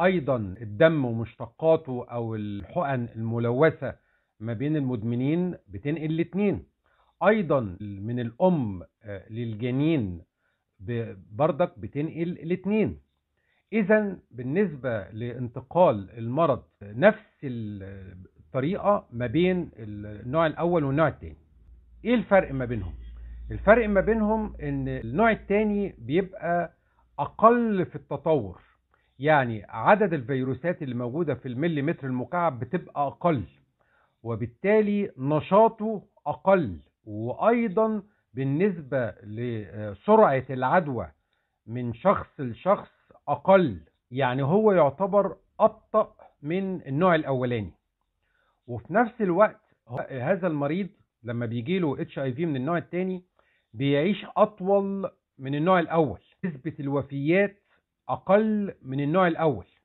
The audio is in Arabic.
أيضا الدم ومشتقاته أو الحقن الملوثة ما بين المدمنين بتنقل الاثنين أيضا من الأم آه، للجنين بردك بتنقل الاثنين إذا بالنسبة لانتقال المرض نفس الطريقة ما بين النوع الأول والنوع الثاني إيه الفرق ما بينهم؟ الفرق ما بينهم إن النوع الثاني بيبقى أقل في التطور يعني عدد الفيروسات اللي موجودة في المليمتر المكعب بتبقى أقل وبالتالي نشاطه أقل وأيضا بالنسبة لسرعة العدوى من شخص لشخص أقل يعني هو يعتبر أبطأ من النوع الأولاني وفي نفس الوقت هذا المريض لما بيجي له اتش اي في من النوع الثاني بيعيش أطول من النوع الأول نسبة الوفيات أقل من النوع الأول